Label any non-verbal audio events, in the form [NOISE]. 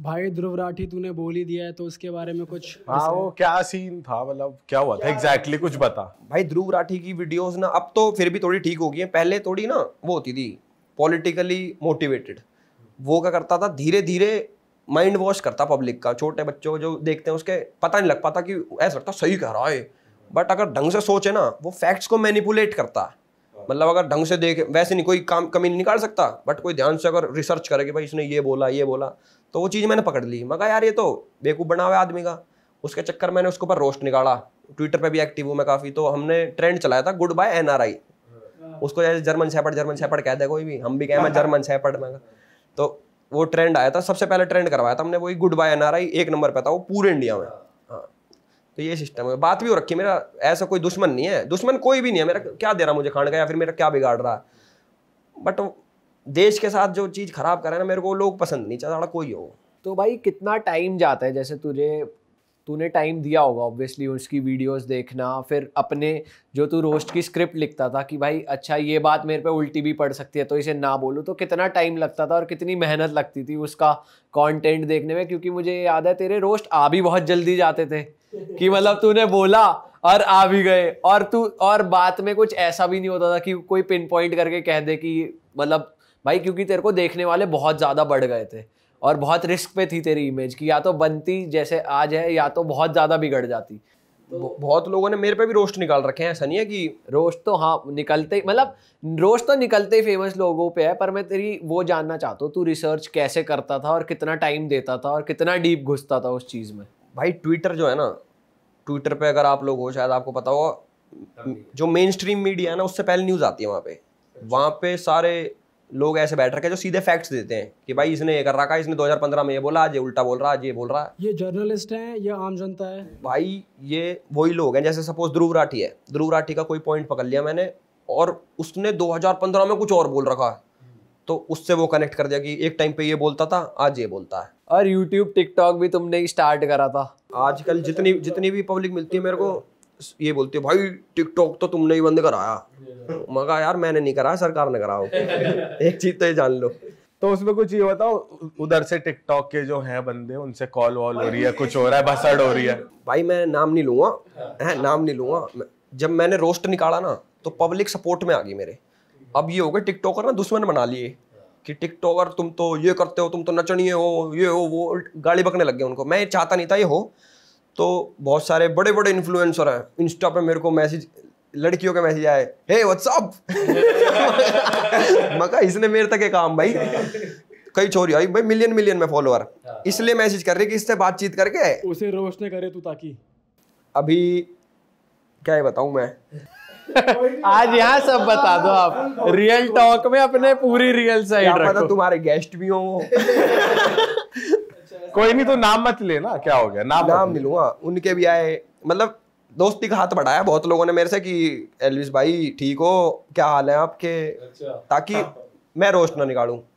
भाई ध्रुव राठी तूने बोल ही दिया है तो उसके बारे में कुछ हाँ वो क्या सीन था मतलब क्या हुआ था एग्जैक्टली exactly, कुछ बता भाई ध्रुव राठी की वीडियोस ना अब तो फिर भी थोड़ी ठीक हो गई है पहले थोड़ी ना वो होती थी पॉलिटिकली मोटिवेटेड वो क्या करता था धीरे धीरे माइंड वॉश करता पब्लिक का छोटे बच्चों जो देखते हैं उसके पता नहीं लग पाता कि ऐसा लगता सही कह रहा है बट अगर ढंग से सोचे ना वो फैक्ट्स को मैनिपुलेट करता है मतलब अगर ढंग से देखे वैसे नहीं कोई काम कमी नहीं निकाल सकता बट कोई ध्यान से अगर रिसर्च करे कि भाई इसने ये बोला ये बोला तो वो चीज़ मैंने पकड़ ली मैं कहा यार ये तो बेकूफ़ बना हुआ आदमी का उसके चक्कर मैंने उसके ऊपर रोस्ट निकाला ट्विटर पर भी एक्टिव हूँ मैं काफ़ी तो हमने ट्रेंड चलाया था गुड बाय एन उसको जैसे जर्मन सैपड़ जर्मन सैपड़ दे कोई भी हम भी कहें मैं जर्मन सैपड़ मैं तो वो ट्रेंड आया था सबसे पहले ट्रेंड करवाया था हमने वही गुड बाय एन एक नंबर पर था वो पूरे इंडिया में तो ये सिस्टम है बात भी हो रखी है मेरा ऐसा कोई दुश्मन नहीं है दुश्मन कोई भी नहीं है मेरा क्या दे रहा मुझे खाने का या फिर मेरा क्या बिगाड़ रहा है बट देश के साथ जो चीज़ ख़राब करा है ना मेरे को लोग पसंद नहीं चाहता कोई हो तो भाई कितना टाइम जाता है जैसे तुझे तूने टाइम दिया होगा ऑब्वियसली उसकी वीडियोस देखना फिर अपने जो तू रोस्ट की स्क्रिप्ट लिखता था कि भाई अच्छा ये बात मेरे पे उल्टी भी पड़ सकती है तो इसे ना बोलूँ तो कितना टाइम लगता था और कितनी मेहनत लगती थी उसका कंटेंट देखने में क्योंकि मुझे याद है तेरे रोस्ट आ भी बहुत जल्दी जाते थे कि मतलब तूने बोला और आ भी गए और तू और बात में कुछ ऐसा भी नहीं होता था कि कोई पिन पॉइंट करके कह दे कि मतलब भाई क्योंकि तेरे को देखने वाले बहुत ज़्यादा बढ़ गए थे और बहुत रिस्क पे थी तेरी इमेज कि या तो बनती जैसे आज है या तो बहुत ज़्यादा बिगड़ जाती तो बहुत लोगों ने मेरे पे भी रोस्ट निकाल रखे हैं ऐसा नहीं है कि रोस्ट तो हाँ निकलते ही मतलब रोस्ट तो निकलते ही फेमस लोगों पे है पर मैं तेरी वो जानना चाहता हूँ तू रिसर्च कैसे करता था और कितना टाइम देता था और कितना डीप घुसता था उस चीज़ में भाई ट्विटर जो है ना ट्विटर पे अगर आप लोग हो शायद आपको पता होगा जो मेन स्ट्रीम मीडिया है ना उससे पहले न्यूज़ आती है वहाँ पे अच्छा। वहाँ पे सारे लोग ऐसे बैठ रखे जो सीधे फैक्ट्स देते हैं कि भाई इसने ये कर रखा इसने 2015 में ये बोला आज ये उल्टा बोल रहा आज ये बोल रहा है ये जर्नलिस्ट हैं ये आम जनता है भाई ये वही लोग हैं जैसे सपोज ध्रुव राठी है ध्रुव राठी का कोई पॉइंट पकड़ लिया मैंने और उसने 2015 में कुछ और बोल रखा है तो उससे वो कनेक्ट कर दिया कि एक टाइम पे ये बोलता था आज ये बोलता है और यूट्यूब टिकटॉक भी तुमने स्टार्ट करा था आजकल जितनी जितनी भी पब्लिक मिलती है मेरे को ये बोलती है भाई टिकटॉक तो तुमने ही बंद कराया मगा यार मैंने नहीं कराया सरकार ने कराओ एक चीज तो ये जान लो तो उसमें कुछ ये बताओ उधर से टिकटॉक के जो हैं बंदे उनसे कॉल वॉल हो रही है कुछ हो रहा है भसड़ हो रही है भाई मैं नाम नहीं लूंगा है नाम नहीं लूंगा जब मैंने रोस्ट निकाला ना तो पब्लिक सपोर्ट में आ गई मेरे अब ये हो गए टिकटॉकर ना दुश्मन बना लिए कि टिकटॉकर तुम तो ये करते हो तुम तो नचनिए हो ये हो वो गाली बकने लग गए उनको मैं चाहता नहीं था ये हो तो बहुत सारे बड़े बड़े इन्फ्लुएंसर हैं इंस्टा पे मेरे को मैसेज लड़कियों के मैसेज आए हे व्हाट्सअप मका इसने मेरे तक एक काम भाई कई छोरी आई भाई मिलियन मिलियन में फॉलोअर हाँ। इसलिए मैसेज कर रही कि इससे बातचीत करके उसे रोशन करे तू ताकि अभी क्या बताऊँ मैं आज यहाँ सब बता दो आप रियल टॉक में अपने पूरी रियल साइड रखो तुम्हारे गेस्ट भी हो [LAUGHS] कोई नहीं तो नाम मत लेना क्या हो गया नाम नाम नहीं लूंगा उनके भी आए मतलब दोस्ती का हाथ बढ़ाया बहुत लोगों ने मेरे से कि एलविस भाई ठीक हो क्या हाल है आपके अच्छा। ताकि मैं रोशना ना निकालूं